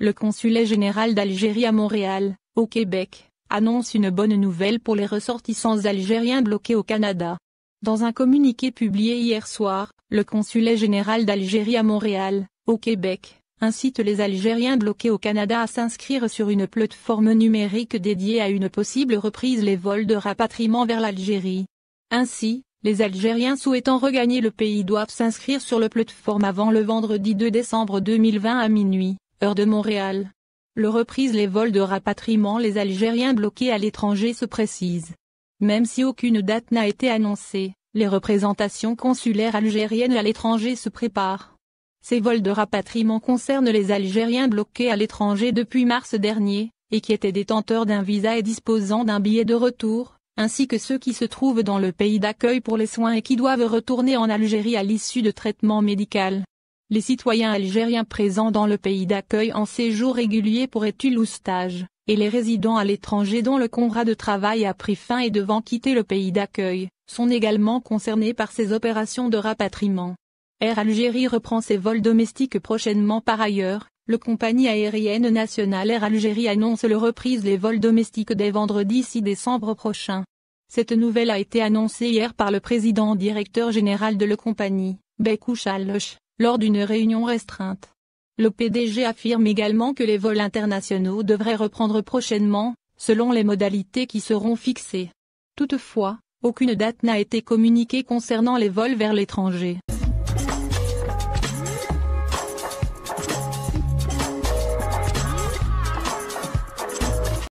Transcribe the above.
Le consulat général d'Algérie à Montréal, au Québec, annonce une bonne nouvelle pour les ressortissants algériens bloqués au Canada. Dans un communiqué publié hier soir, le consulat général d'Algérie à Montréal, au Québec, incite les Algériens bloqués au Canada à s'inscrire sur une plateforme numérique dédiée à une possible reprise les vols de rapatriement vers l'Algérie. Ainsi, les Algériens souhaitant regagner le pays doivent s'inscrire sur le plateforme avant le vendredi 2 décembre 2020 à minuit heure de Montréal. Le reprise les vols de rapatriement les Algériens bloqués à l'étranger se précise. Même si aucune date n'a été annoncée, les représentations consulaires algériennes à l'étranger se préparent. Ces vols de rapatriement concernent les Algériens bloqués à l'étranger depuis mars dernier, et qui étaient détenteurs d'un visa et disposant d'un billet de retour, ainsi que ceux qui se trouvent dans le pays d'accueil pour les soins et qui doivent retourner en Algérie à l'issue de traitements médicaux les citoyens algériens présents dans le pays d'accueil en séjour régulier pour études ou et les résidents à l'étranger dont le contrat de travail a pris fin et devant quitter le pays d'accueil, sont également concernés par ces opérations de rapatriement. Air Algérie reprend ses vols domestiques prochainement par ailleurs, le compagnie aérienne nationale Air Algérie annonce le reprise des vols domestiques dès vendredi 6 décembre prochain. Cette nouvelle a été annoncée hier par le président directeur général de la compagnie, Bekou Alloch lors d'une réunion restreinte. Le PDG affirme également que les vols internationaux devraient reprendre prochainement, selon les modalités qui seront fixées. Toutefois, aucune date n'a été communiquée concernant les vols vers l'étranger.